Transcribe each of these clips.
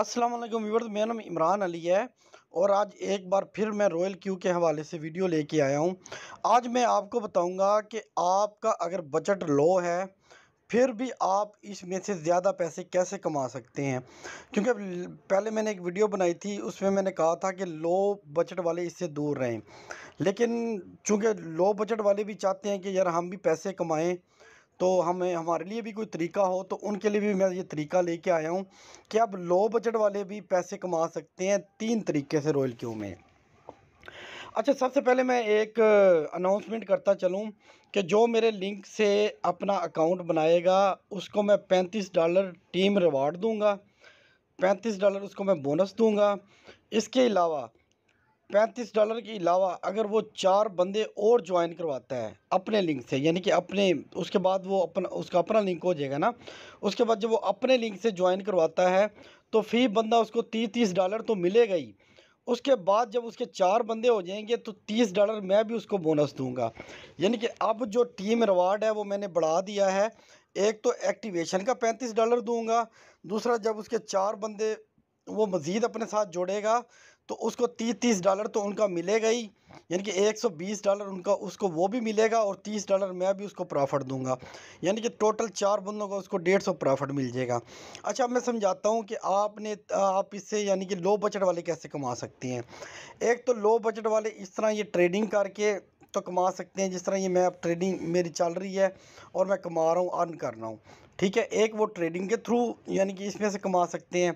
अस्सलाम वालेकुम व्यूवर्स मेरा नाम इमरान अली है और आज एक बार फिर मैं रॉयल क्यू के हवाले से वीडियो लेके आया हूँ आज मैं आपको बताऊँगा कि आपका अगर बजट लो है फिर भी आप इसमें से ज़्यादा पैसे कैसे कमा सकते हैं क्योंकि पहले मैंने एक वीडियो बनाई थी उसमें मैंने कहा था कि लो बजट वाले इससे दूर रहें लेकिन चूँकि लो बजट वाले भी चाहते हैं कि यार हम भी पैसे कमाएँ तो हमें हमारे लिए भी कोई तरीका हो तो उनके लिए भी मैं ये तरीका लेके आया हूँ कि आप लो बजट वाले भी पैसे कमा सकते हैं तीन तरीके से रॉयल क्यू में अच्छा सबसे पहले मैं एक अनाउंसमेंट करता चलूँ कि जो मेरे लिंक से अपना अकाउंट बनाएगा उसको मैं पैंतीस डॉलर टीम रिवार्ड दूँगा पैंतीस डॉलर उसको मैं बोनस दूँगा इसके अलावा पैंतीस डॉलर के अलावा अगर वो चार बंदे और ज्वाइन करवाता है अपने लिंक से यानी कि अपने उसके बाद वो अपना उसका अपना लिंक हो जाएगा ना उसके बाद जब वो अपने लिंक से ज्वाइन करवाता है तो फी बंदा उसको तीस तीस डॉलर तो मिलेगा ही उसके बाद जब उसके चार बंदे हो जाएंगे तो तीस डॉलर मैं भी उसको बोनस दूंगा यानी कि अब जो टीम रिवार्ड है वो मैंने बढ़ा दिया है एक तो एक्टिवेशन का पैंतीस डॉलर दूंगा दूसरा जब उसके चार बंदे वो मज़ीद अपने साथ जोड़ेगा तो उसको तीस तीस डॉलर तो उनका मिलेगा ही यानी कि 120 डॉलर उनका उसको वो भी मिलेगा और 30 डॉलर मैं भी उसको प्रॉफिट दूंगा यानी कि टोटल चार बंदों का उसको डेढ़ सौ प्रॉफिट मिल जाएगा अच्छा मैं समझाता हूँ कि आपने आप इससे यानी कि लो बजट वाले कैसे कमा सकते हैं एक तो लो बजट वाले इस तरह ये ट्रेडिंग करके तो कमा सकते हैं जिस तरह ये मैं अब ट्रेडिंग मेरी चल रही है और मैं कमा रहा हूँ अर्न कर रहा हूँ ठीक है एक वो ट्रेडिंग के थ्रू यानी कि इसमें से कमा सकते हैं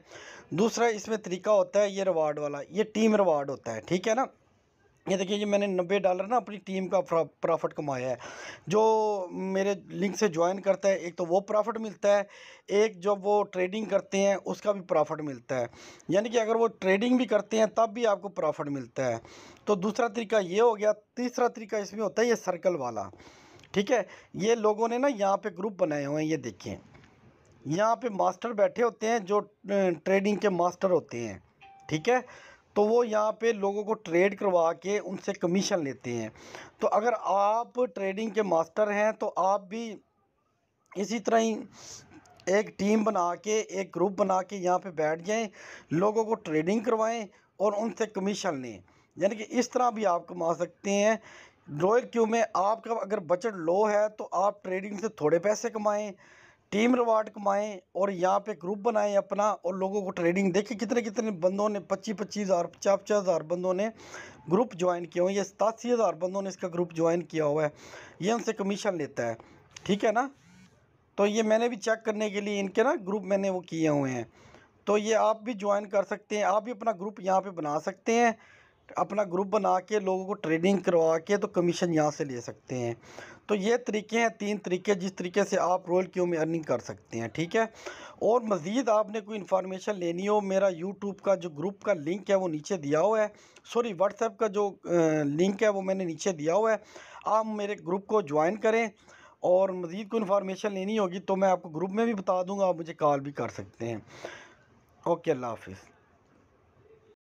दूसरा इसमें तरीका होता है ये रिवार्ड वाला ये टीम रिवार्ड होता है ठीक है ना ये देखिए ये मैंने नब्बे डॉलर ना अपनी टीम का प्रॉफिट कमाया है जो मेरे लिंक से ज्वाइन करता है एक तो वो प्रॉफिट मिलता है एक जब वो ट्रेडिंग करते हैं उसका भी प्रॉफिट मिलता है यानी कि अगर वो ट्रेडिंग भी करते हैं तब भी आपको प्रॉफिट मिलता है तो दूसरा तरीका ये हो गया तीसरा तरीका इसमें होता है ये सर्कल वाला ठीक है ये लोगों ने ना यहाँ पे ग्रुप बनाए हुए हैं ये देखें यहाँ पे मास्टर बैठे होते हैं जो ट्रेडिंग के मास्टर होते हैं ठीक है तो वो यहाँ पे लोगों को ट्रेड करवा के उनसे कमीशन लेते हैं तो अगर आप ट्रेडिंग के मास्टर हैं तो आप भी इसी तरह ही एक टीम बना के एक ग्रुप बना के यहाँ पे बैठ जाएं लोगों को ट्रेडिंग करवाएं और उनसे कमीशन लें यानी कि इस तरह भी आप कमा सकते हैं रॉयल क्यू में आपका अगर बजट लो है तो आप ट्रेडिंग से थोड़े पैसे कमाएं टीम रिवार्ड कमाएं और यहाँ पे ग्रुप बनाएं अपना और लोगों को ट्रेडिंग देखिए कितने कितने बंदों ने पच्चीस पच्चीस हज़ार पचास पचास हज़ार बंदों ने ग्रुप ज्वाइन किया हुआ ये सतासी हज़ार बंदों ने इसका ग्रुप ज्वाइन किया हुआ है ये उनसे कमीशन लेता है ठीक है ना तो ये मैंने भी चेक करने के लिए इनके ना ग्रुप मैंने वो किए हुए हैं तो ये आप भी ज्वाइन कर सकते हैं आप भी अपना ग्रुप यहाँ पर बना सकते हैं अपना ग्रुप बना के लोगों को ट्रेनिंग करवा के तो कमीशन यहाँ से ले सकते हैं तो ये तरीके हैं तीन तरीके जिस तरीके से आप रोल क्यू में अर्निंग कर सकते हैं ठीक है और मज़ीद आपने कोई इन्फॉर्मेशन लेनी हो मेरा यूट्यूब का जो ग्रुप का लिंक है वो नीचे दिया हुआ है सॉरी व्हाट्सएप का जो लिंक है वो मैंने नीचे दिया हुआ है आप मेरे ग्रुप को ज्वाइन करें और मज़ीद कोई इन्फॉर्मेशन लेनी होगी तो मैं आपको ग्रुप में भी बता दूँगा आप मुझे कॉल भी कर सकते हैं ओके अल्लाह हाफिज़